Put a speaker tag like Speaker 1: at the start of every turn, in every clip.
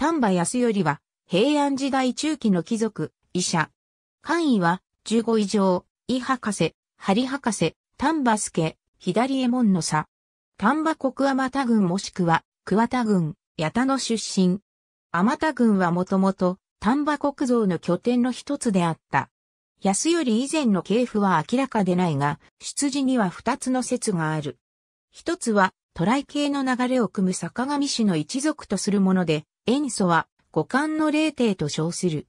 Speaker 1: 丹波康頼は、平安時代中期の貴族、医者。官位は、15以上、医博士、針博士、丹波助、左衛門の差。丹波国天田郡もしくは、桑田郡、八田の出身。天田郡はもともと、丹波国造の拠点の一つであった。安り以前の系譜は明らかでないが、出自には二つの説がある。一つは、渡来系の流れを組む坂上氏の一族とするもので、塩素は五感の霊帝と称する。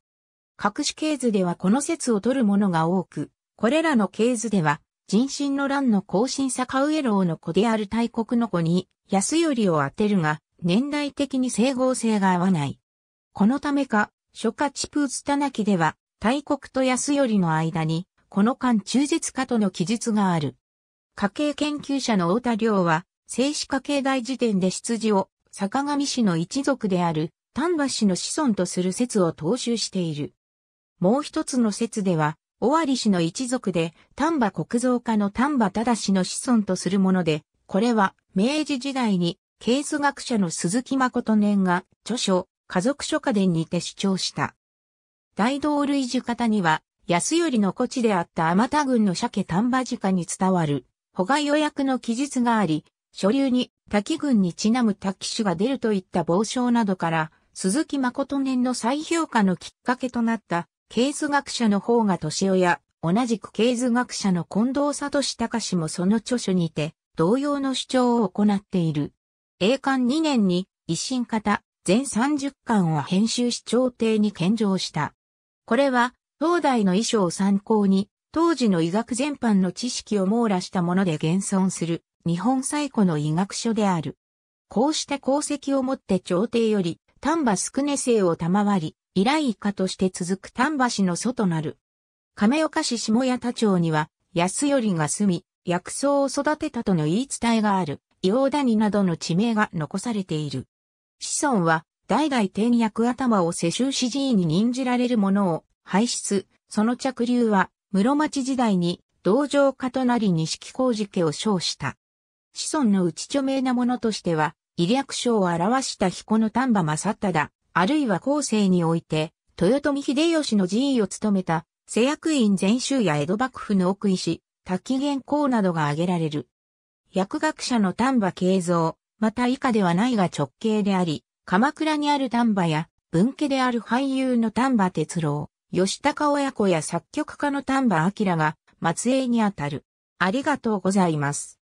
Speaker 1: 各種系図ではこの説を取るものが多く、これらの系図では、人心の乱の後進坂上郎の子である大国の子に、安りを当てるが、年代的に整合性が合わない。このためか、諸家チプーツタナキでは、大国と安りの間に、この間忠実家との記述がある。家系研究者の太田良は、静止家系大辞典で出自を坂上氏の一族である丹波氏の子孫とする説を踏襲している。もう一つの説では、尾張氏の一族で丹波国造家の丹波忠の子孫とするもので、これは明治時代にケース学者の鈴木誠年が著書家族書家伝にて主張した。大道類寺方には安頼の古地であった天田郡の鮭丹波家に伝わる、保賀予約の記述があり、所流に滝群にちなむ滝種が出るといった傍聴などから、鈴木誠年の再評価のきっかけとなった、経図学者の方が年親、や、同じく経図学者の近藤聡隆氏もその著書にて、同様の主張を行っている。栄冠2年に、一新型、全30巻を編集し朝廷に献上した。これは、東大の遺書を参考に、当時の医学全般の知識を網羅したもので現存する、日本最古の医学書である。こうした功績をもって朝廷より丹波宿根生を賜り、依頼家として続く丹波市の祖となる。亀岡市下谷田町には、安頼が住み、薬草を育てたとの言い伝えがある、洋谷などの地名が残されている。子孫は、代々天薬頭を世襲詩寺に任じられるものを輩出、その着流は、室町時代に、道場家となり錦工事家を称した。子孫のうち著名なものとしては、威略書を表した彦の丹波正忠、あるいは後世において、豊臣秀吉の寺院を務めた、世役院全集や江戸幕府の奥医師、滝元公などが挙げられる。薬学者の丹波慶三、また以下ではないが直系であり、鎌倉にある丹波や、文家である俳優の丹波哲郎、吉高親子や作曲家の丹波明が、末裔にあたる。ありがとうございます。